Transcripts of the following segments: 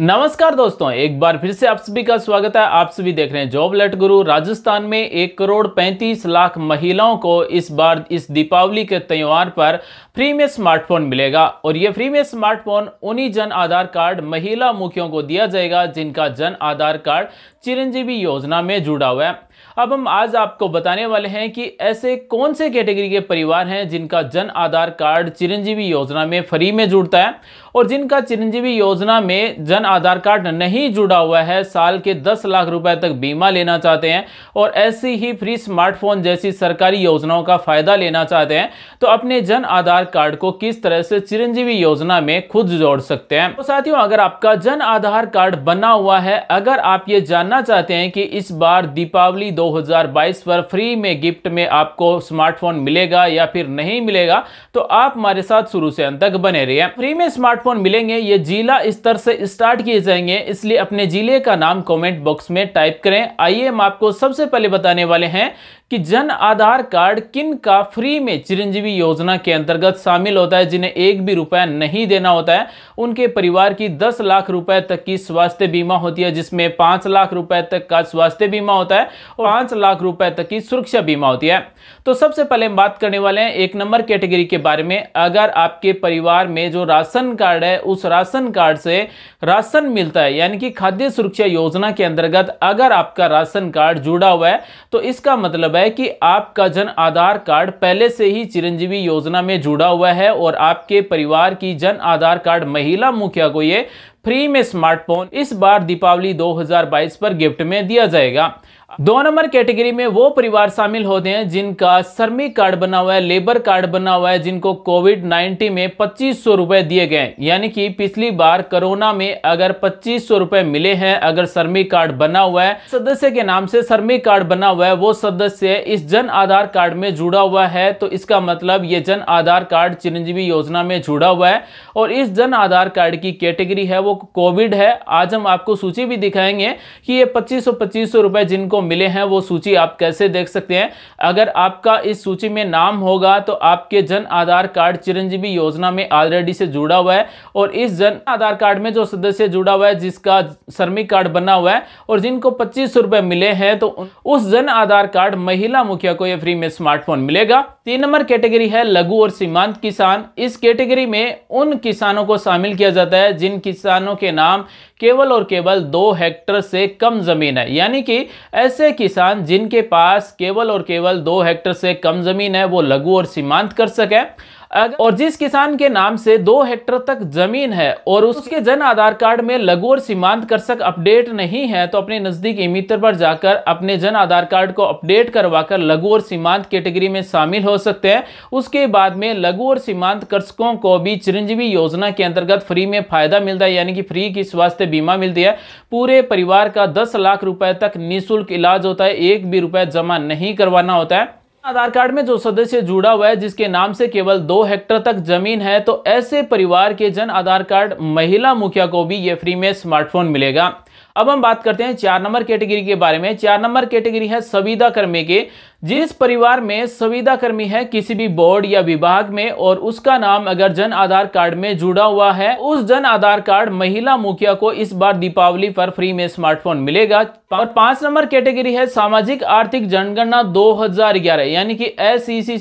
नमस्कार दोस्तों एक बार फिर से आप सभी का स्वागत है आप सभी देख रहे हैं जॉब लेट गुरु राजस्थान में एक करोड़ पैंतीस लाख महिलाओं को इस बार इस दीपावली के त्यौहार पर फ्री में स्मार्टफोन मिलेगा और ये फ्री में स्मार्टफोन उन्हीं जन आधार कार्ड महिला मुखियों को दिया जाएगा जिनका जन आधार कार्ड चिरंजीवी योजना में जुड़ा हुआ है अब हम आज आपको बताने वाले हैं कि ऐसे कौन से कैटेगरी के परिवार हैं जिनका जन आधार कार्ड चिरंजीवी योजना में फ्री में जुड़ता है और जिनका चिरंजीवी योजना में जन आधार कार्ड नहीं जुड़ा हुआ है साल के दस लाख रुपए तक बीमा लेना चाहते हैं और ऐसी ही फ्री स्मार्टफोन जैसी सरकारी योजनाओं का फायदा लेना चाहते हैं तो अपने जन आधार कार्ड को किस तरह से चिरंजीवी योजना में खुद जोड़ सकते हैं तो साथियों अगर आपका जन आधार कार्ड बना हुआ है अगर आप ये जानना चाहते हैं कि इस बार दीपावली दो 2022 पर फ्री में गिफ्ट में आपको स्मार्टफोन मिलेगा या फिर नहीं मिलेगा तो आप हमारे साथ शुरू से अंत तक बने रहिए फ्री में स्मार्टफोन मिलेंगे ये जिला स्तर से स्टार्ट किए जाएंगे इसलिए अपने जिले का नाम कॉमेंट बॉक्स में टाइप करें आइए हम आपको सबसे पहले बताने वाले हैं कि जन आधार कार्ड किन का फ्री में चिरंजीवी योजना के अंतर्गत शामिल होता है जिन्हें एक भी रुपया नहीं देना होता है उनके परिवार की दस लाख रुपए तक की स्वास्थ्य बीमा होती है जिसमें पांच लाख रुपए तक का स्वास्थ्य बीमा होता है और पांच लाख रुपए तक की सुरक्षा बीमा होती है तो सबसे पहले हम बात करने वाले हैं एक नंबर कैटेगरी के बारे में अगर आपके परिवार में जो राशन कार्ड है उस राशन कार्ड से राशन मिलता है यानी कि खाद्य सुरक्षा योजना के अंतर्गत अगर आपका राशन कार्ड जुड़ा हुआ है तो इसका मतलब है कि आपका जन आधार कार्ड पहले से ही चिरंजीवी योजना में जुड़ा हुआ है और आपके परिवार की जन आधार कार्ड महिला मुखिया को ये फ्री में स्मार्टफोन इस बार दीपावली 2022 पर गिफ्ट में दिया जाएगा दो नंबर कैटेगरी में वो परिवार शामिल होते हैं जिनका श्रमिक कार्ड बना हुआ है लेबर कार्ड बना हुआ है जिनको कोविड 19 में पच्चीस सौ रुपए दिए गए यानी कि पिछली बार कोरोना में अगर पच्चीस सौ रुपए मिले हैं अगर श्रमिक कार्ड बना हुआ है सदस्य के नाम से श्रमिक कार्ड बना हुआ है वो सदस्य इस जन आधार कार्ड में जुड़ा हुआ है तो इसका मतलब ये जन आधार कार्ड चिरंजीवी योजना में जुड़ा हुआ है और इस जन आधार कार्ड की कैटेगरी है वो कोविड है आज हम आपको सूची भी दिखाएंगे कि ये पच्चीस सौ पच्चीस सौ रुपये जिनको को मिले हैं वो सूची आप कैसे देख सकते हैं अगर आपका इस सूची में नाम होगा तो आपके जन आधार कार्ड चिरंजीवी योजना में ऑलरेडी से जुड़ा हुआ है और इस जन आधार कार्ड में जो सदस्य जुड़ा हुआ है जिसका श्रमिक कार्ड बना हुआ है और जिनको पच्चीस रुपए मिले हैं तो उस जन आधार कार्ड महिला मुखिया को यह फ्री में स्मार्टफोन मिलेगा तीन नंबर कैटेगरी है लघु और सीमांत किसान इस कैटेगरी में उन किसानों को शामिल किया जाता है जिन किसानों के नाम केवल और केवल दो हेक्टर से कम जमीन है यानी कि ऐसे किसान जिनके पास केवल और केवल दो हेक्टर से कम जमीन है वो लघु और सीमांत कर सके अगर और जिस किसान के नाम से दो हेक्टर तक जमीन है और उसके जन आधार कार्ड में लघु और सीमांत कर्षक अपडेट नहीं है तो अपने नजदीकी मित्र पर जाकर अपने जन आधार कार्ड को अपडेट करवाकर लघु और सीमांत कैटेगरी में शामिल हो सकते हैं उसके बाद में लघु और सीमांत कृषकों को भी चिरंजीवी योजना के अंतर्गत फ्री में फायदा मिलता है यानी कि फ्री की स्वास्थ्य बीमा मिलती है पूरे परिवार का दस लाख रुपए तक निःशुल्क इलाज होता है एक भी रुपए जमा नहीं करवाना होता है आधार कार्ड में जो सदस्य जुड़ा हुआ है जिसके नाम से केवल दो हेक्टर तक जमीन है तो ऐसे परिवार के जन आधार कार्ड महिला मुखिया को भी ये फ्री में स्मार्टफोन मिलेगा अब हम बात करते हैं चार नंबर कैटेगरी के, बारे में चार नंबर कैटेगरी है संविदा कर्मी के जिस परिवार में कर्मी है किसी भी बोर्ड या विभाग में और उसका नाम अगर जन आधार कार्ड में जुड़ा हुआ है उस जन आधार कार्ड महिला मुखिया को इस बार दीपावली पर फ्री में स्मार्टफोन मिलेगा और पांच नंबर कैटेगरी है सामाजिक आर्थिक जनगणना 2011 यानी कि एस सी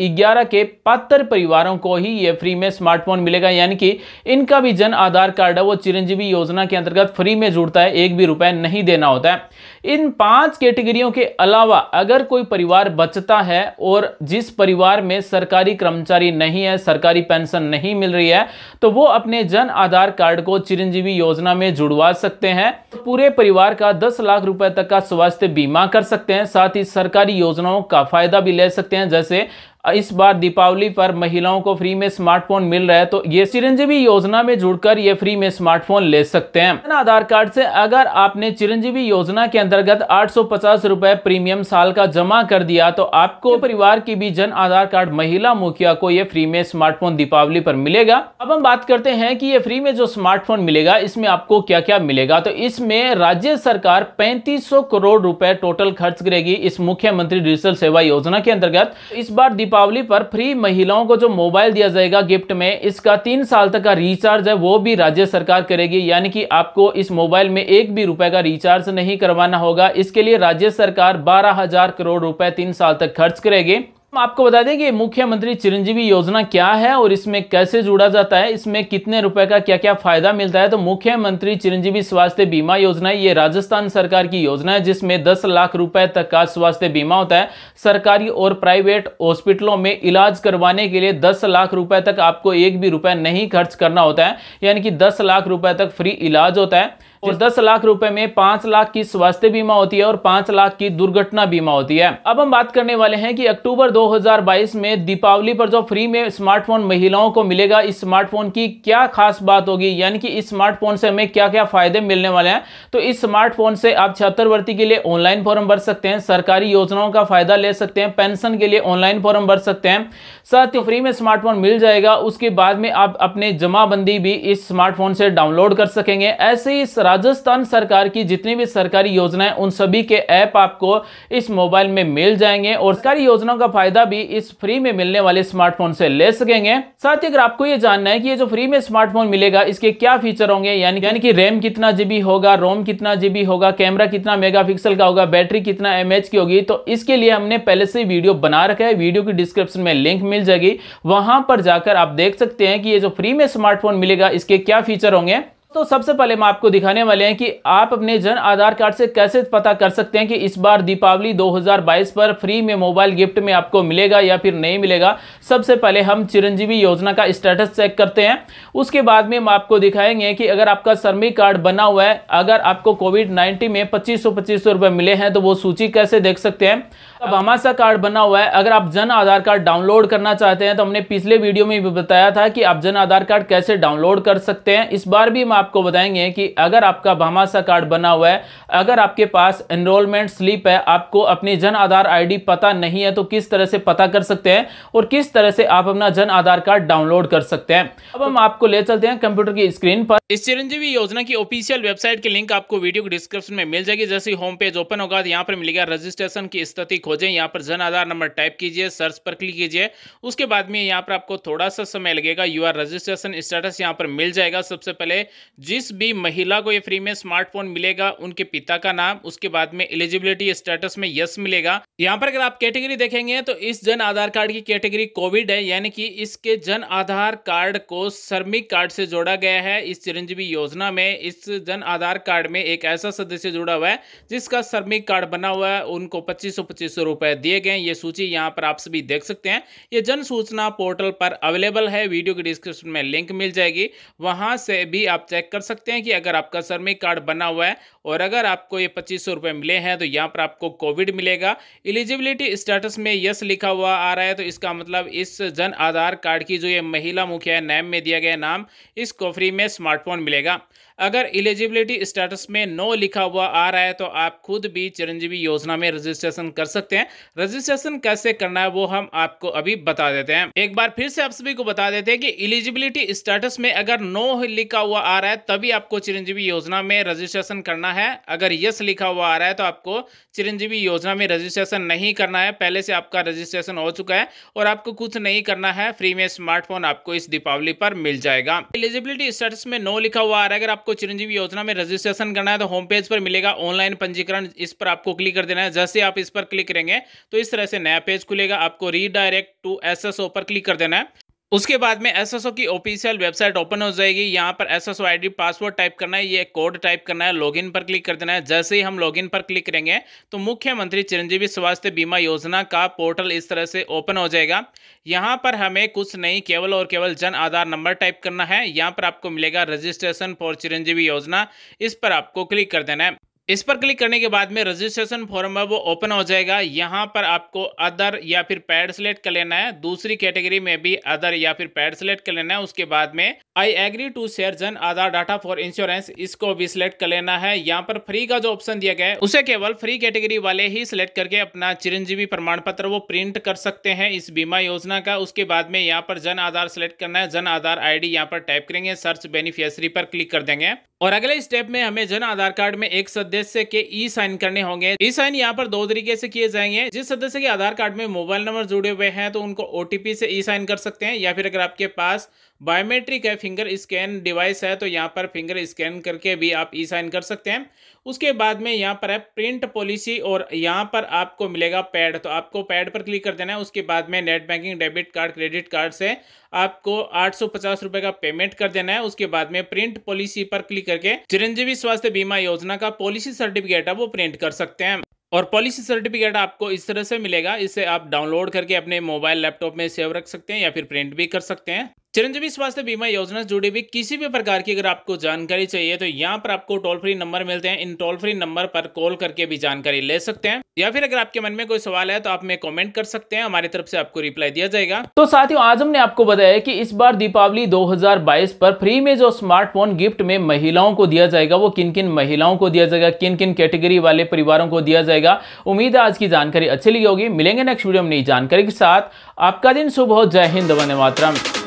e के पात्र परिवारों को ही ये फ्री में स्मार्टफोन मिलेगा यानी कि इनका भी जन आधार कार्ड है वो चिरंजीवी योजना के अंतर्गत फ्री में जुड़ता है एक भी रुपए नहीं देना होता है इन पांच कैटेगरियों के, अलावा अगर कोई परिवार बचता है और जिस परिवार में सरकारी कर्मचारी नहीं है सरकारी पेंशन नहीं मिल रही है तो वो अपने जन आधार कार्ड को चिरंजीवी योजना में जुड़वा सकते हैं पूरे परिवार का दस लाख रुपए तक का स्वास्थ्य बीमा कर सकते हैं साथ ही सरकारी योजनाओं का फायदा भी ले सकते हैं जैसे इस बार दीपावली पर महिलाओं को फ्री में स्मार्टफोन मिल रहा है तो ये चिरंजीवी योजना में जुड़कर ये फ्री में स्मार्टफोन ले सकते हैं आधार कार्ड से अगर आपने चिरंजीवी योजना के अंतर्गत आठ सौ प्रीमियम साल का जमा कर दिया तो आपको परिवार की भी जन आधार कार्ड महिला मुखिया को ये फ्री में स्मार्टफोन दीपावली पर मिलेगा अब हम बात करते हैं की ये फ्री में जो स्मार्टफोन मिलेगा इसमें आपको क्या क्या मिलेगा तो इसमें राज्य सरकार पैंतीस करोड़ रूपए टोटल खर्च करेगी इस मुख्यमंत्री डिजिटल सेवा योजना के अंतर्गत इस बार दीपावली दीपावली पर फ्री महिलाओं को जो मोबाइल दिया जाएगा गिफ्ट में इसका तीन साल तक का रिचार्ज है वो भी राज्य सरकार करेगी यानी कि आपको इस मोबाइल में एक भी रुपए का रिचार्ज नहीं करवाना होगा इसके लिए राज्य सरकार बारह हजार करोड़ रुपए तीन साल तक खर्च करेगी आपको बता दें कि मुख्यमंत्री चिरंजीवी योजना क्या है और इसमें कैसे जुड़ा जाता है इसमें कितने रुपए का क्या क्या फायदा मिलता है तो मुख्यमंत्री चिरंजीवी स्वास्थ्य बीमा योजना ये राजस्थान सरकार की योजना है जिसमें 10 लाख रुपए तक का स्वास्थ्य बीमा होता है सरकारी और प्राइवेट हॉस्पिटलों में इलाज करवाने के लिए दस लाख रुपए तक आपको एक भी रुपए नहीं खर्च करना होता है यानी कि दस लाख रुपए तक फ्री इलाज होता है और दस लाख रुपए में पांच लाख की स्वास्थ्य बीमा होती है और पांच लाख की दुर्घटना बीमा होती है अब हम बात करने वाले हैं कि अक्टूबर 2022 में दीपावली पर जो फ्री में स्मार्टफोन महिलाओं को मिलेगा इस स्मार्टफोन की क्या खास बात होगी यानी कि इस स्मार्टफोन से हमें क्या क्या फायदे मिलने वाले हैं तो इस स्मार्टफोन से आप छात्रवृत्ति के लिए ऑनलाइन फॉर्म भर सकते हैं सरकारी योजनाओं का फायदा ले सकते हैं पेंशन के लिए ऑनलाइन फॉर्म भर सकते हैं साथ ही फ्री में स्मार्टफोन मिल जाएगा उसके बाद में आप अपने जमाबंदी भी इस स्मार्टफोन से डाउनलोड कर सकेंगे ऐसे ही राजस्थान सरकार की जितनी भी सरकारी योजनाएं उन सभी के ऐप आपको इस मोबाइल में मिल जाएंगे और सरकारी योजनाओं का फायदा भी इस फ्री में मिलने वाले स्मार्टफोन से ले सकेंगे साथ ही अगर आपको ये जानना है कि ये जो फ्री में स्मार्टफोन मिलेगा इसके क्या फीचर होंगे यानी यानी कि रैम कितना जीबी होगा रोम कितना जीबी होगा कैमरा कितना मेगा का होगा बैटरी कितना एम की होगी तो इसके लिए हमने पहले से वीडियो बना रखा है वीडियो की डिस्क्रिप्शन में लिंक मिल जाएगी वहां पर जाकर आप देख सकते हैं कि ये जो फ्री में स्मार्टफोन मिलेगा इसके क्या फीचर होंगे तो सबसे पहले हम आपको दिखाने वाले हैं कि आप अपने जन आधार कार्ड से कैसे पता कर सकते हैं कि इस बार दीपावली 2022 पर फ्री में मोबाइल गिफ्ट में आपको मिलेगा या फिर नहीं मिलेगा सबसे पहले हम चिरंजीवी योजना का स्टेटस चेक करते हैं उसके बाद में हम आपको दिखाएंगे कि अगर आपका श्रमिक कार्ड बना हुआ है अगर आपको कोविड नाइन्टीन में पच्चीस सौ पच्चीस सौ रुपये मिले हैं तो वो सूची कैसे देख सकते हैं अब हमासा कार्ड बना हुआ है अगर आप जन आधार कार्ड डाउनलोड करना चाहते हैं तो हमने पिछले वीडियो में भी बताया था कि आप जन आधार कार्ड कैसे डाउनलोड कर सकते हैं इस बार भी हम आपको बताएंगे कि अगर आपका भामाशा कार्ड बना हुआ है अगर आपके पास एनरोलमेंट स्लिप है आपको अपनी जन आधार आईडी पता नहीं है तो किस तरह से पता कर सकते हैं और किस तरह से आप अपना जन आधार कार्ड डाउनलोड कर सकते हैं अब हम आपको ले चलते हैं कंप्यूटर की स्क्रीन पर इस चिरंजीवी योजना की ऑफिशियल वेबसाइट की लिंक आपको वीडियो के डिस्क्रिप्शन में मिल जाएगी जैसे होम पेज ओपन होगा तो यहाँ पर मिलेगा रजिस्ट्रेशन की स्थिति खोजें यहाँ पर जन आधार नंबर टाइप कीजिए सर्च पर क्लिक कीजिए उसके बाद में यहाँ पर आपको थोड़ा सा समय लगेगा यू आर रजिस्ट्रेशन स्टेटस यहाँ पर मिल जाएगा सबसे पहले जिस भी महिला को ये फ्री में स्मार्टफोन मिलेगा उनके पिता का नाम उसके बाद में एलिजिबिलिटी स्टेटस में यस मिलेगा यहाँ पर अगर आप कैटेगरी देखेंगे तो इस जन आधार कार्ड की कैटेगरी कोविड है यानी कि इसके जन आधार कार्ड को श्रमिक कार्ड से जोड़ा गया है इस चिरंजीवी योजना में इस जन आधार कार्ड में एक ऐसा सदस्य जुड़ा हुआ है जिसका श्रमिक कार्ड बना हुआ है उनको पच्चीस सौ पच्चीस सौ दिए गए ये सूची यहाँ पर आप सभी देख सकते हैं ये जन सूचना पोर्टल पर अवेलेबल है वीडियो के डिस्क्रिप्शन में लिंक मिल जाएगी वहां से भी आप चेक चेक कर सकते हैं कि अगर आपका सर में कार्ड बना हुआ है और अगर आपको ये पच्चीस सौ रुपये मिले हैं तो यहाँ पर आपको कोविड मिलेगा एलिजिबिलिटी स्टेटस में यस लिखा हुआ आ रहा है तो इसका मतलब इस जन आधार कार्ड की जो ये महिला मुखिया नैम में दिया गया नाम इसको फ्री में स्मार्टफोन मिलेगा अगर एलिजिबिलिटी स्टेटस में नो लिखा हुआ आ रहा है तो आप खुद भी चिरंजीवी योजना में रजिस्ट्रेशन कर सकते हैं रजिस्ट्रेशन कैसे करना है वो हम आपको अभी बता देते हैं एक बार फिर से आप सभी को बता देते हैं कि एलिजिबिलिटी स्टेटस में अगर नो लिखा हुआ आ रहा है तभी आपको चिरंजीवी योजना में रजिस्ट्रेशन करना है है अगर यस लिखा हुआ आ रहा है तो आपको चिरंजीवी योजना में रजिस्ट्रेशन नहीं करना है पहले से आपका रजिस्ट्रेशन हो चुका है और आपको कुछ नहीं करना है फ्री में स्मार्टफोन आपको इस दीपावली पर मिल जाएगा एलिजिबिलिटी स्टेटस में नो लिखा हुआ आ रहा है अगर आपको चिरंजीवी योजना में रजिस्ट्रेशन करना है तो होम पेज पर मिलेगा ऑनलाइन पंजीकरण इस पर आपको क्लिक कर देना है जैसे आप इस पर क्लिक करेंगे तो इस तरह से नया पेज खुलेगा आपको रीडायरेक्ट टू एस पर क्लिक कर देना है उसके बाद में एसएसओ की ऑफिशियल वेबसाइट ओपन हो जाएगी यहाँ पर एसएसओ आईडी पासवर्ड टाइप करना है ये कोड टाइप करना है लॉगिन पर क्लिक कर देना है जैसे ही हम लॉगिन पर क्लिक करेंगे तो मुख्यमंत्री चिरंजीवी स्वास्थ्य बीमा योजना का पोर्टल इस तरह से ओपन हो जाएगा यहाँ पर हमें कुछ नहीं केवल और केवल जन आधार नंबर टाइप करना है यहाँ पर आपको मिलेगा रजिस्ट्रेशन फॉर चिरंजीवी योजना इस पर आपको क्लिक कर देना है इस पर क्लिक करने के बाद में रजिस्ट्रेशन फॉर्म है वो ओपन हो जाएगा यहाँ पर आपको अदर या फिर पैड सेलेक्ट कर लेना है दूसरी कैटेगरी में भी अदर या फिर पैड सेलेक्ट कर लेना है उसके बाद में आई एग्री टू शेयर जन आधार डाटा फॉर इंश्योरेंस इसको भी सिलेक्ट कर लेना है यहाँ पर फ्री का जो ऑप्शन दिया गया है उसे केवल फ्री कैटेगरी वाले ही सिलेक्ट करके अपना चिरंजीवी प्रमाण पत्र वो प्रिंट कर सकते हैं इस बीमा योजना का उसके बाद में यहाँ पर जन आधार सेलेक्ट करना है जन आधार आई यहाँ पर टाइप करेंगे सर्च बेनिफिशरी पर क्लिक कर देंगे और अगले स्टेप में हमें जन आधार कार्ड में एक सद सदस्य के ई साइन करने होंगे ई साइन यहाँ पर दो तरीके से किए जाएंगे जिस सदस्य के आधार कार्ड में मोबाइल नंबर जुड़े हुए हैं तो उनको ओटीपी से ई साइन कर सकते हैं या फिर अगर आपके पास बायोमेट्रिक है फिंगर स्कैन डिवाइस है तो यहाँ पर फिंगर स्कैन करके भी आप ई साइन कर सकते हैं उसके बाद में यहाँ पर है प्रिंट पॉलिसी और यहाँ पर आपको मिलेगा पैड तो आपको पैड पर क्लिक कर देना है उसके बाद में net banking debit card credit card से आपको आठ सौ का पेमेंट कर देना है उसके बाद में प्रिंट पॉलिसी पर क्लिक करके चिरंजीवी स्वास्थ्य बीमा योजना का पॉलिसी सर्टिफिकेट है वो प्रिंट कर सकते हैं और पॉलिसी सर्टिफिकेट आपको इस तरह से मिलेगा इसे आप डाउनलोड करके अपने मोबाइल लैपटॉप में सेव रख सकते हैं या फिर प्रिंट भी कर सकते हैं चिरंजीवी स्वास्थ्य बीमा योजना से जुड़ी हुई किसी भी प्रकार की अगर आपको जानकारी चाहिए तो यहाँ पर आपको टोल फ्री नंबर मिलते हैं इन टोल फ्री नंबर पर कॉल करके भी जानकारी ले सकते हैं या फिर अगर आपके मन में कोई सवाल है तो आप में कमेंट कर सकते हैं हमारी तरफ से आपको रिप्लाई दिया जाएगा तो साथियों आज हमने आपको बताया कि इस बार दीपावली 2022 पर फ्री में जो स्मार्टफोन गिफ्ट में महिलाओं को दिया जाएगा वो किन किन महिलाओं को दिया जाएगा किन किन कैटेगरी वाले परिवारों को दिया जाएगा उम्मीद है आज की जानकारी अच्छी लगी होगी मिलेंगे नेक्स्ट वीडियो में नई जानकारी के साथ आपका दिन शुभ हो जय हिंद वंदे मातरम